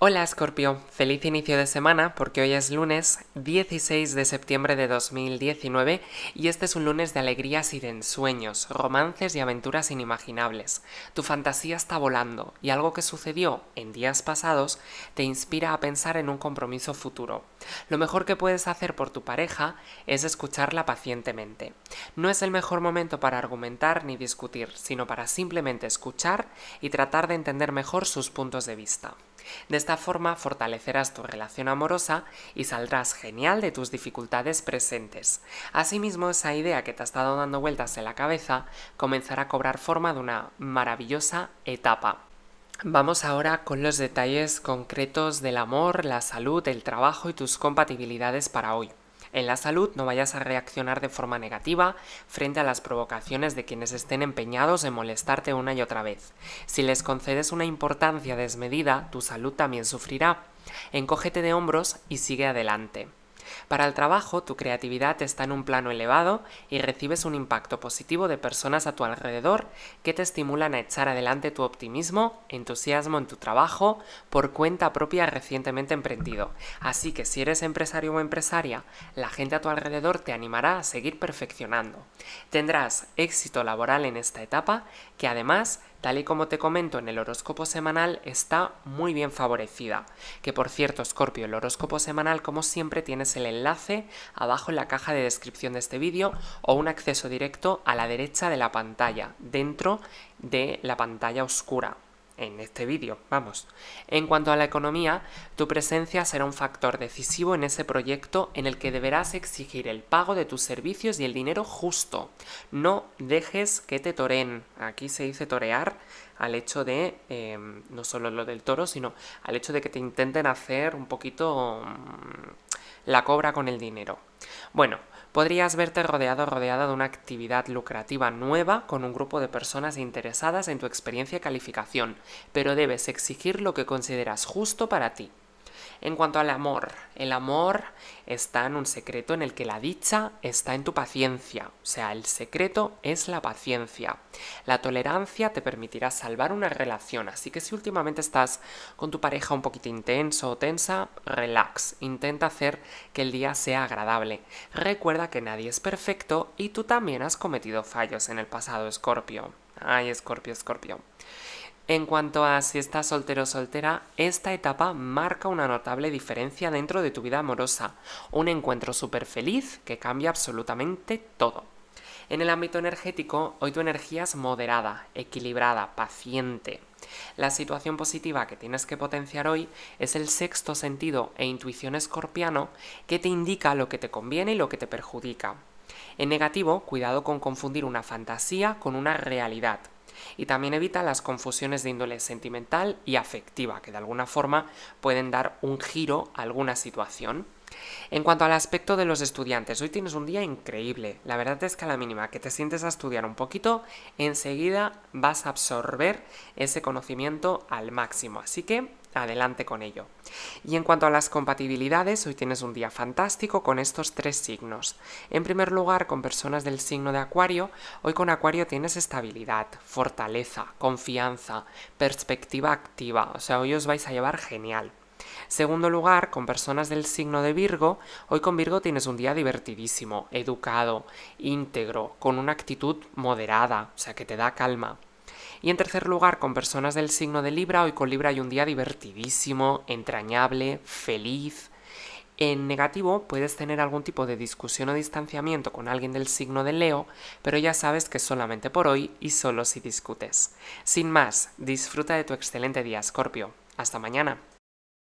Hola Scorpio, feliz inicio de semana porque hoy es lunes 16 de septiembre de 2019 y este es un lunes de alegrías y de ensueños, romances y aventuras inimaginables. Tu fantasía está volando y algo que sucedió en días pasados te inspira a pensar en un compromiso futuro. Lo mejor que puedes hacer por tu pareja es escucharla pacientemente. No es el mejor momento para argumentar ni discutir, sino para simplemente escuchar y tratar de entender mejor sus puntos de vista. De esta forma fortalecerás tu relación amorosa y saldrás genial de tus dificultades presentes. Asimismo, esa idea que te ha estado dando vueltas en la cabeza comenzará a cobrar forma de una maravillosa etapa. Vamos ahora con los detalles concretos del amor, la salud, el trabajo y tus compatibilidades para hoy. En la salud no vayas a reaccionar de forma negativa frente a las provocaciones de quienes estén empeñados en molestarte una y otra vez. Si les concedes una importancia desmedida, tu salud también sufrirá. Encógete de hombros y sigue adelante. Para el trabajo, tu creatividad está en un plano elevado y recibes un impacto positivo de personas a tu alrededor que te estimulan a echar adelante tu optimismo, entusiasmo en tu trabajo por cuenta propia recientemente emprendido. Así que si eres empresario o empresaria, la gente a tu alrededor te animará a seguir perfeccionando. Tendrás éxito laboral en esta etapa que además tal y como te comento en el horóscopo semanal, está muy bien favorecida. Que por cierto, Scorpio, el horóscopo semanal, como siempre, tienes el enlace abajo en la caja de descripción de este vídeo o un acceso directo a la derecha de la pantalla, dentro de la pantalla oscura en este vídeo, vamos. En cuanto a la economía, tu presencia será un factor decisivo en ese proyecto en el que deberás exigir el pago de tus servicios y el dinero justo. No dejes que te toreen. Aquí se dice torear al hecho de, em, no solo lo del toro, sino al hecho de que te intenten hacer un poquito mm, la cobra con el dinero. Bueno, podrías verte rodeado rodeada de una actividad lucrativa nueva con un grupo de personas interesadas en tu experiencia y calificación, pero debes exigir lo que consideras justo para ti. En cuanto al amor, el amor está en un secreto en el que la dicha está en tu paciencia, o sea, el secreto es la paciencia. La tolerancia te permitirá salvar una relación, así que si últimamente estás con tu pareja un poquito intenso o tensa, relax, intenta hacer que el día sea agradable. Recuerda que nadie es perfecto y tú también has cometido fallos en el pasado, Escorpio. Ay, Escorpio, Escorpio. En cuanto a si estás soltero o soltera, esta etapa marca una notable diferencia dentro de tu vida amorosa, un encuentro súper feliz que cambia absolutamente todo. En el ámbito energético, hoy tu energía es moderada, equilibrada, paciente. La situación positiva que tienes que potenciar hoy es el sexto sentido e intuición escorpiano que te indica lo que te conviene y lo que te perjudica. En negativo, cuidado con confundir una fantasía con una realidad. Y también evita las confusiones de índole sentimental y afectiva, que de alguna forma pueden dar un giro a alguna situación. En cuanto al aspecto de los estudiantes, hoy tienes un día increíble. La verdad es que a la mínima que te sientes a estudiar un poquito, enseguida vas a absorber ese conocimiento al máximo. Así que adelante con ello. Y en cuanto a las compatibilidades, hoy tienes un día fantástico con estos tres signos. En primer lugar, con personas del signo de Acuario, hoy con Acuario tienes estabilidad, fortaleza, confianza, perspectiva activa, o sea, hoy os vais a llevar genial. Segundo lugar, con personas del signo de Virgo, hoy con Virgo tienes un día divertidísimo, educado, íntegro, con una actitud moderada, o sea, que te da calma. Y en tercer lugar, con personas del signo de Libra, hoy con Libra hay un día divertidísimo, entrañable, feliz. En negativo, puedes tener algún tipo de discusión o distanciamiento con alguien del signo de Leo, pero ya sabes que solamente por hoy y solo si discutes. Sin más, disfruta de tu excelente día, Scorpio. Hasta mañana.